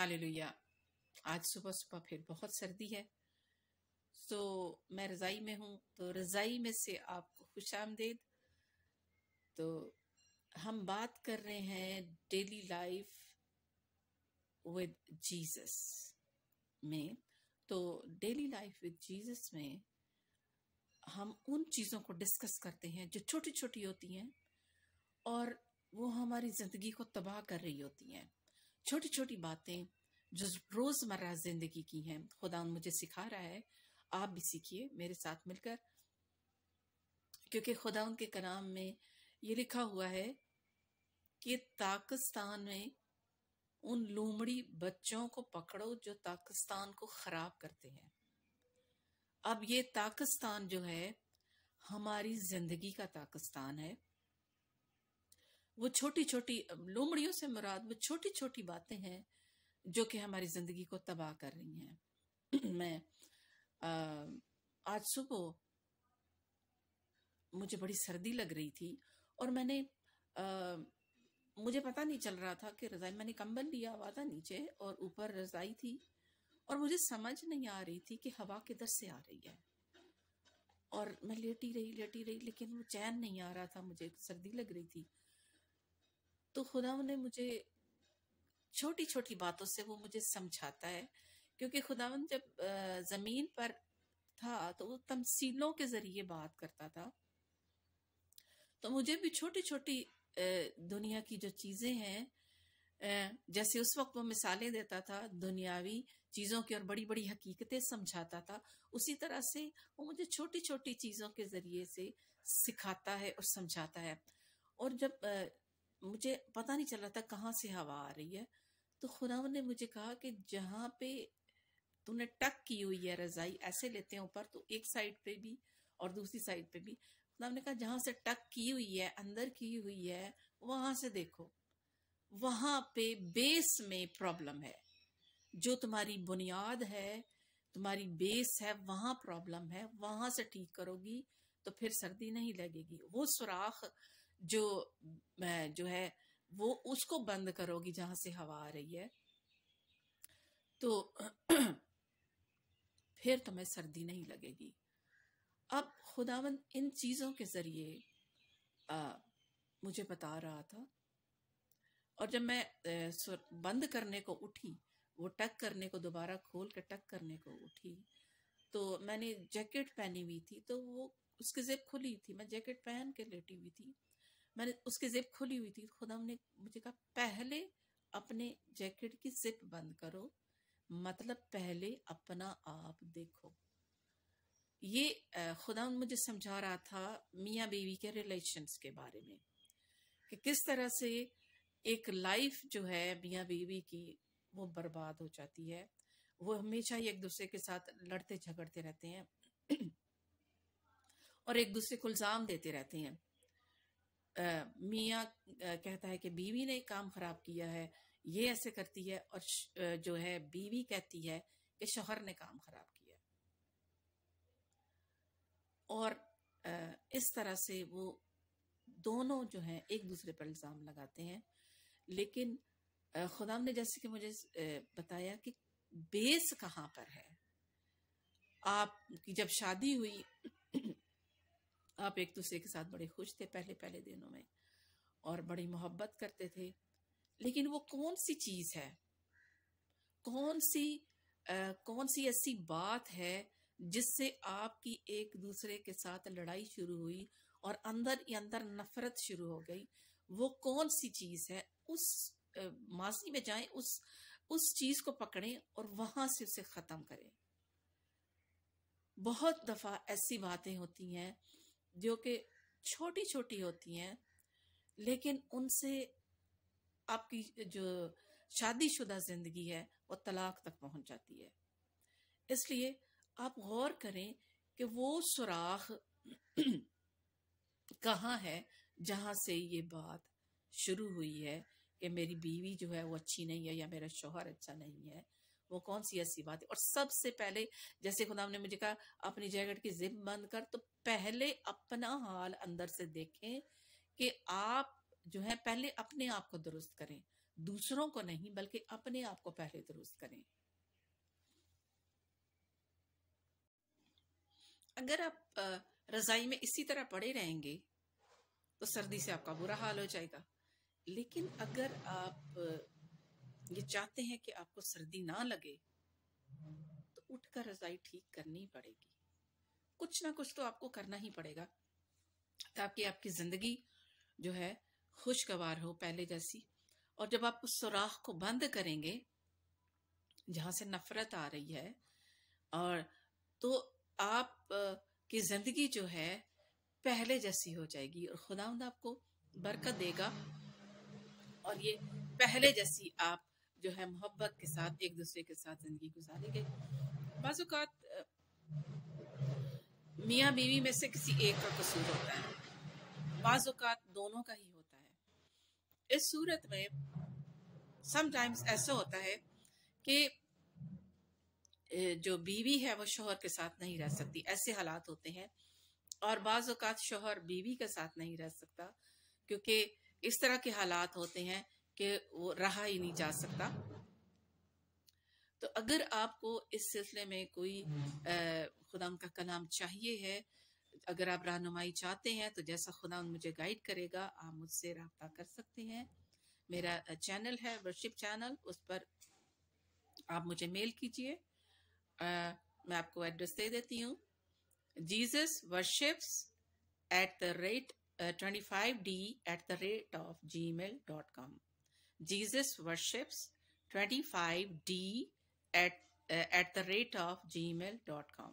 Hallelujah आज सुबह सुबह फिर बहुत सर्दी है तो मैं रज़ाई में हूँ तो रज़ाई में से आपको खुश आमदेद तो हम बात कर रहे हैं डेली लाइफ विद जीसस में तो डेली लाइफ विद जीसस में हम उन चीज़ों को डिस्कस करते हैं जो छोटी छोटी होती हैं और वो हमारी ज़िंदगी को तबाह कर रही होती हैं छोटी छोटी बातें जो रोज़मर्रा ज़िंदगी की हैं खुदा मुझे सिखा रहा है आप भी सीखिए मेरे साथ मिलकर क्योंकि खुदा उनके कलाम में ये लिखा हुआ है कि ताकिस्तान में उन लोमड़ी बच्चों को पकड़ो जो ताकिस्तान को ख़राब करते हैं अब ये ताकिस्तान जो है हमारी ज़िंदगी का ताकिस्तान है वो छोटी छोटी लोमड़ियों से मुराद वो छोटी छोटी बातें हैं जो कि हमारी ज़िंदगी को तबाह कर रही हैं मैं आज सुबह मुझे बड़ी सर्दी लग रही थी और मैंने आ, मुझे पता नहीं चल रहा था कि रज़ाई मैंने कंबल लिया हुआ था नीचे और ऊपर रज़ाई थी और मुझे समझ नहीं आ रही थी कि हवा किधर से आ रही है और मैं लेटी रही लेटी रही लेकिन वो चैन नहीं आ रहा था मुझे सर्दी लग रही थी तो खुदा ने मुझे छोटी छोटी बातों से वो मुझे समझाता है क्योंकि खुदावन जब ज़मीन पर था तो वो तमसीलों के ज़रिए बात करता था तो मुझे भी छोटी छोटी दुनिया की जो चीज़ें हैं जैसे उस वक्त वो मिसालें देता था दुनियावी चीज़ों की और बड़ी बड़ी हकीकतें समझाता था उसी तरह से वो मुझे छोटी छोटी चीज़ों के ज़रिए से सिखाता है और समझाता है और जब मुझे पता नहीं चल रहा था कहाँ से हवा आ रही है तो खुदा ने मुझे कहा कि जहाँ पे तूने टक की हुई है रज़ाई ऐसे लेते हैं ऊपर तो एक साइड पे भी और दूसरी साइड पे भी खुदा ने कहा जहाँ से टक की हुई है अंदर की हुई है वहाँ से देखो वहाँ पे बेस में प्रॉब्लम है जो तुम्हारी बुनियाद है तुम्हारी बेस है वहाँ प्रॉब्लम है वहाँ से ठीक करोगी तो फिर सर्दी नहीं लगेगी वो सुराख जो जो है वो उसको बंद करोगी जहाँ से हवा आ रही है तो फिर तुम्हें सर्दी नहीं लगेगी अब खुदावन इन चीज़ों के ज़रिए मुझे बता रहा था और जब मैं बंद करने को उठी वो टक करने को दोबारा खोल के टक करने को उठी तो मैंने जैकेट पहनी हुई थी तो वो उसकी जेब खुली थी मैं जैकेट पहन के लेटी हुई थी मैंने उसकी जिप खुली हुई थी खुदा ने मुझे कहा पहले अपने जैकेट की जिप बंद करो मतलब पहले अपना आप देखो ये खुदा मुझे समझा रहा था मियाँ बीवी के रिलेशंस के बारे में कि किस तरह से एक लाइफ जो है मियाँ बीवी की वो बर्बाद हो जाती है वो हमेशा ही एक दूसरे के साथ लड़ते झगड़ते रहते हैं और एक दूसरे को इल्ज़ाम देते रहते हैं मियाँ कहता है कि बीवी ने काम खराब किया है ये ऐसे करती है और जो है बीवी कहती है कि शोहर ने काम खराब किया और इस तरह से वो दोनों जो हैं एक दूसरे पर इल्ज़ाम लगाते हैं लेकिन खुदा ने जैसे कि मुझे बताया कि बेस कहाँ पर है आप की जब शादी हुई आप एक दूसरे के साथ बड़े खुश थे पहले पहले दिनों में और बड़ी मोहब्बत करते थे लेकिन वो कौन सी चीज़ है कौन सी आ, कौन सी ऐसी बात है जिससे आपकी एक दूसरे के साथ लड़ाई शुरू हुई और अंदर ही अंदर नफरत शुरू हो गई वो कौन सी चीज़ है उस माजी में जाएं उस उस चीज़ को पकड़ें और वहाँ से उसे ख़त्म करें बहुत दफ़ा ऐसी बातें होती हैं जो कि छोटी छोटी होती हैं लेकिन उनसे आपकी जो शादीशुदा ज़िंदगी है वो तलाक तक पहुंच जाती है इसलिए आप गौर करें कि वो सुराख कहाँ है जहाँ से ये बात शुरू हुई है कि मेरी बीवी जो है वो अच्छी नहीं है या मेरा शोहर अच्छा नहीं है वो कौन सी ऐसी बात है और सबसे पहले जैसे खुदा ने मुझे कहा अपनी जैकेट की जिप बंद कर तो पहले अपना हाल अंदर से देखें कि आप जो है पहले अपने आप को दुरुस्त करें दूसरों को नहीं बल्कि अपने आप को पहले दुरुस्त करें अगर आप रजाई में इसी तरह पड़े रहेंगे तो सर्दी से आपका बुरा हाल हो जाएगा लेकिन अगर आप ये चाहते हैं कि आपको सर्दी ना लगे तो उठकर रजाई ठीक करनी पड़ेगी कुछ ना कुछ तो आपको करना ही पड़ेगा ताकि आपकी जिंदगी जो है खुशगवार हो पहले जैसी और जब आप उस सुराख को बंद करेंगे जहां से नफरत आ रही है और तो आप की जिंदगी जो है पहले जैसी हो जाएगी और खुदा आपको बरकत देगा और ये पहले जैसी आप जो है मोहब्बत के साथ एक दूसरे के साथ ज़िंदगी गुजारेंगे बाज़ात मियाँ बीवी में से किसी एक का कसूर होता है बाज़ात दोनों का ही होता है इस सूरत में समटाइम्स ऐसा होता है कि जो बीवी है वो शोहर के साथ नहीं रह सकती ऐसे हालात होते हैं और बाजुकात शोहर बीवी के साथ नहीं रह सकता क्योंकि इस तरह के हालात होते हैं कि वो रहा ही नहीं जा सकता तो अगर आपको इस सिलसिले में कोई हम्म। खुदा का कलाम चाहिए है अगर आप रहनुमाई चाहते हैं तो जैसा खुदा मुझे गाइड करेगा आप मुझसे रबता कर सकते हैं मेरा चैनल है वर्शिप चैनल उस पर आप मुझे मेल कीजिए मैं आपको एड्रेस दे देती हूँ Jesus worships at the rate twenty five D at the rate of Gmail dot com Jesus worships 25D at, uh, at the rate of gmail.com.